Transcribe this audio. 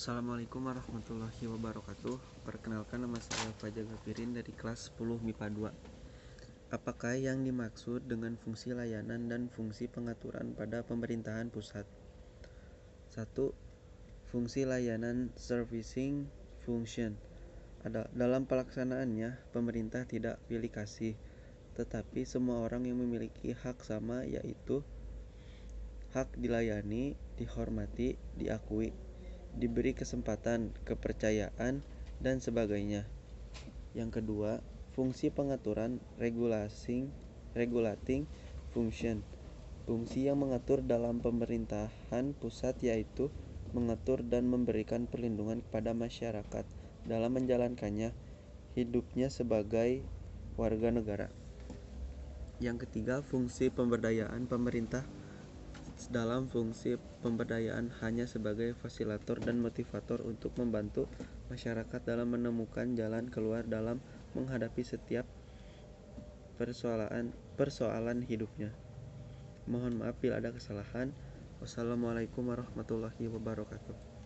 Assalamualaikum warahmatullahi wabarakatuh Perkenalkan nama saya Fajar Gafirin dari kelas 10 MIPA 2 Apakah yang dimaksud dengan fungsi layanan dan fungsi pengaturan pada pemerintahan pusat? 1. Fungsi layanan servicing function Ada Dalam pelaksanaannya, pemerintah tidak pilih kasih Tetapi semua orang yang memiliki hak sama yaitu Hak dilayani, dihormati, diakui diberi kesempatan, kepercayaan, dan sebagainya. Yang kedua, fungsi pengaturan regulasing, regulating function. Fungsi yang mengatur dalam pemerintahan pusat yaitu mengatur dan memberikan perlindungan kepada masyarakat dalam menjalankannya hidupnya sebagai warga negara. Yang ketiga, fungsi pemberdayaan pemerintah dalam fungsi pemberdayaan hanya sebagai fasilitator dan motivator untuk membantu masyarakat dalam menemukan jalan keluar dalam menghadapi setiap persoalan persoalan hidupnya. Mohon maaf bila ada kesalahan. Wassalamualaikum warahmatullahi wabarakatuh.